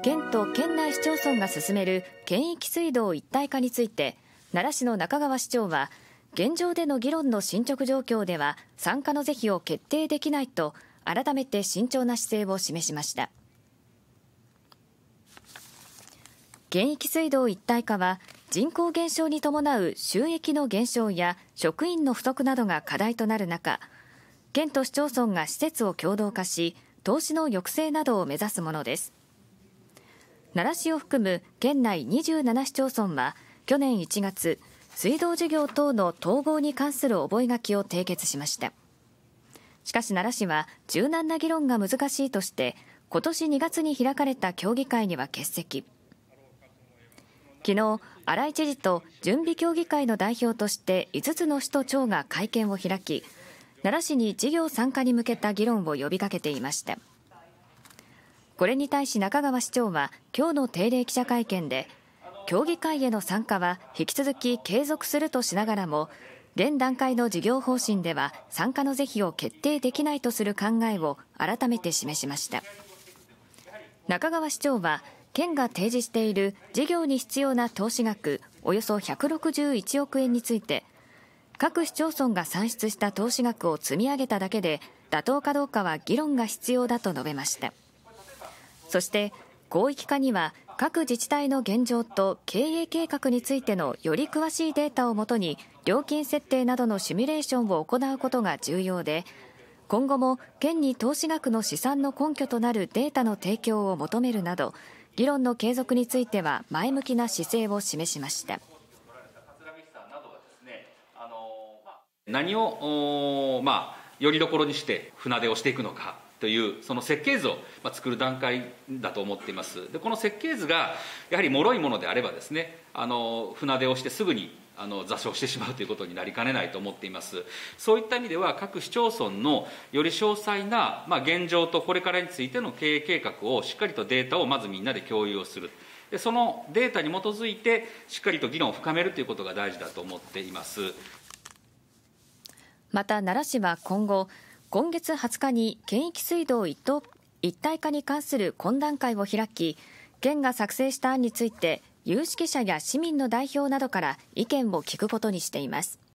県と県内市町村が進める県域水道一体化について奈良市の中川市長は現状での議論の進捗状況では参加の是非を決定できないと改めて慎重な姿勢を示しました県域水道一体化は人口減少に伴う収益の減少や職員の不足などが課題となる中県と市町村が施設を共同化し投資の抑制などを目指すものです奈良市を含む県内27市町村は去年1月水道事業等の統合に関する覚書を締結しましたしかし奈良市は柔軟な議論が難しいとして今年2月に開かれた協議会には欠席昨日新井知事と準備協議会の代表として5つの市と町が会見を開き奈良市に事業参加に向けた議論を呼びかけていました。これに対し中川市長は今日の定例記者会見で協議会への参加は引き続き継続するとしながらも現段階の事業方針では参加の是非を決定できないとする考えを改めて示しました中川市長は県が提示している事業に必要な投資額およそ161億円について各市町村が算出した投資額を積み上げただけで妥当かどうかは議論が必要だと述べました。そして広域化には各自治体の現状と経営計画についてのより詳しいデータをもとに料金設定などのシミュレーションを行うことが重要で今後も県に投資額の試算の根拠となるデータの提供を求めるなど議論の継続については前向きな姿勢を示しました。何を、まあ、よりどころにして船出をしていくのかというその設計図を作る段階だと思っていますでこの設計図がやはり脆いものであればですねあの船出をしてすぐにあの座礁してしまうということになりかねないと思っていますそういった意味では各市町村のより詳細な、まあ、現状とこれからについての経営計画をしっかりとデータをまずみんなで共有をするでそのデータに基づいてしっかりと議論を深めるということが大事だと思っていますまた奈良市は今後今月20日に県域水道一体化に関する懇談会を開き県が作成した案について有識者や市民の代表などから意見を聞くことにしています